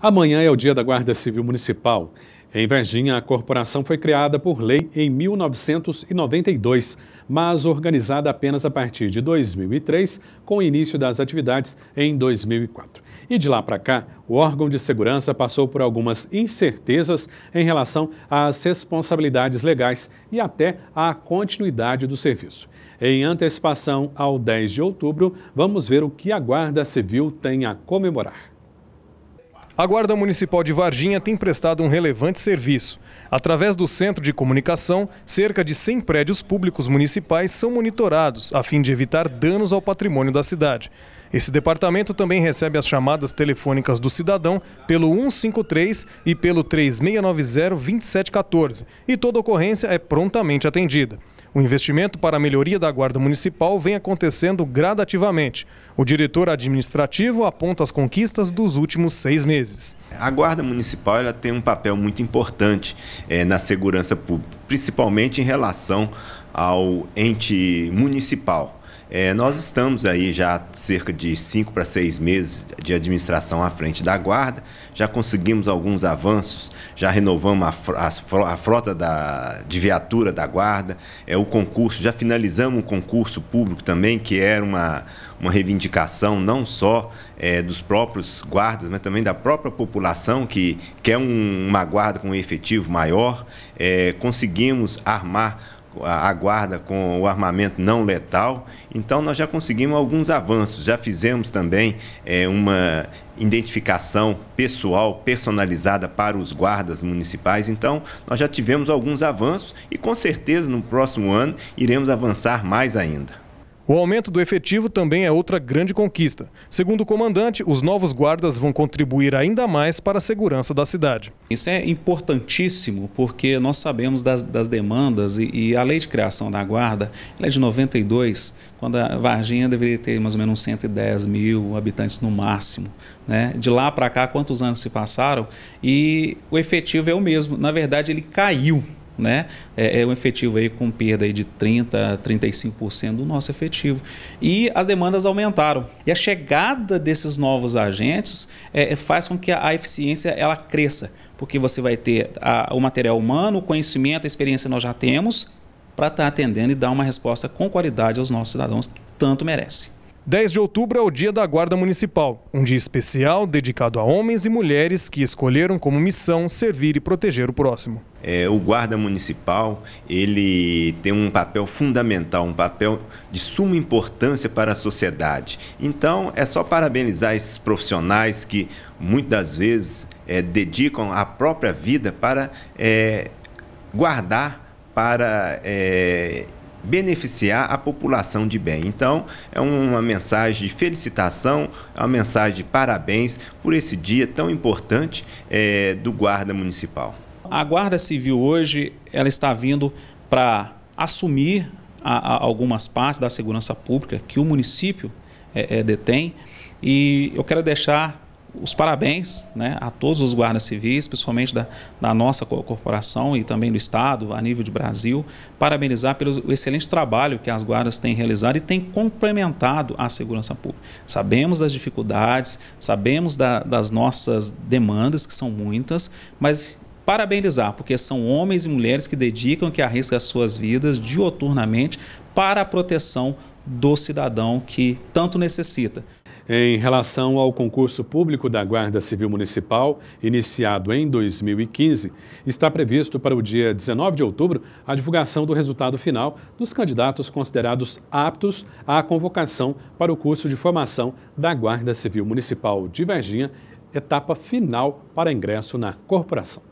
Amanhã é o dia da Guarda Civil Municipal. Em Varginha, a corporação foi criada por lei em 1992, mas organizada apenas a partir de 2003, com o início das atividades em 2004. E de lá para cá, o órgão de segurança passou por algumas incertezas em relação às responsabilidades legais e até à continuidade do serviço. Em antecipação ao 10 de outubro, vamos ver o que a Guarda Civil tem a comemorar. A Guarda Municipal de Varginha tem prestado um relevante serviço. Através do centro de comunicação, cerca de 100 prédios públicos municipais são monitorados, a fim de evitar danos ao patrimônio da cidade. Esse departamento também recebe as chamadas telefônicas do cidadão pelo 153 e pelo 3690-2714 e toda ocorrência é prontamente atendida. O investimento para a melhoria da Guarda Municipal vem acontecendo gradativamente. O diretor administrativo aponta as conquistas dos últimos seis meses. A Guarda Municipal ela tem um papel muito importante é, na segurança pública, principalmente em relação ao ente municipal. É, nós estamos aí já cerca de cinco para seis meses de administração à frente da guarda, já conseguimos alguns avanços, já renovamos a, frota da, de viatura da guarda, é, o concurso, já finalizamos um concurso público também, que era uma, uma reivindicação não só é, dos próprios guardas, mas também da própria população que quer é um, uma guarda com um efetivo maior. É, conseguimos armar a, guarda com o armamento não letal. Então, nós já conseguimos alguns avanços, já fizemos também é, uma identificação pessoal personalizada para os guardas municipais. Então, nós já tivemos alguns avanços e com certeza no próximo ano iremos avançar mais ainda. O aumento do efetivo também é outra grande conquista. Segundo o comandante, os novos guardas vão contribuir ainda mais para a segurança da cidade. Isso é importantíssimo porque nós sabemos das, das demandas e, e, a lei de criação da guarda é de 92, quando a Varginha deveria ter mais ou menos 110 mil habitantes no máximo. Né? De lá para cá, quantos anos se passaram? E o efetivo é o mesmo. Na verdade, ele caiu né? É, é, um efetivo aí com perda aí de 30, 35% do nosso efetivo. E as demandas aumentaram. E a chegada desses novos agentes é, é faz com que a eficiência ela cresça, porque você vai ter a, o material humano, o conhecimento, a experiência nós já temos para estar tá atendendo e dar uma resposta com qualidade aos nossos cidadãos que tanto merece. 10 de outubro é o Dia da Guarda Municipal, um dia especial dedicado a homens e mulheres que escolheram como missão servir e proteger o próximo. É, o guarda municipal ele tem um papel fundamental, um papel de suma importância para a sociedade. Então é só parabenizar esses profissionais que muitas vezes é, dedicam a própria vida para é, guardar, para é, beneficiar a população de bem. Então, é uma mensagem de felicitação, é uma mensagem de parabéns por esse dia tão importante é, do Guarda Municipal. A Guarda Civil hoje ela está vindo para assumir a, a algumas partes da segurança pública que o município é, é, detém e eu quero deixar os parabéns né, a todos os guardas civis, principalmente da, da, nossa corporação e também do Estado, a nível de Brasil, parabenizar pelo excelente trabalho que as guardas têm realizado e têm complementado a segurança pública. Sabemos das dificuldades, sabemos da, das nossas demandas, que são muitas, mas parabenizar, porque são homens e mulheres que dedicam, que arriscam as suas vidas dioturnamente para a proteção do cidadão que tanto necessita. Em relação ao concurso público da Guarda Civil Municipal, iniciado em 2015, está previsto para o dia 19 de outubro a divulgação do resultado final dos candidatos considerados aptos à convocação para o curso de formação da Guarda Civil Municipal de Verginha, etapa final para ingresso na corporação.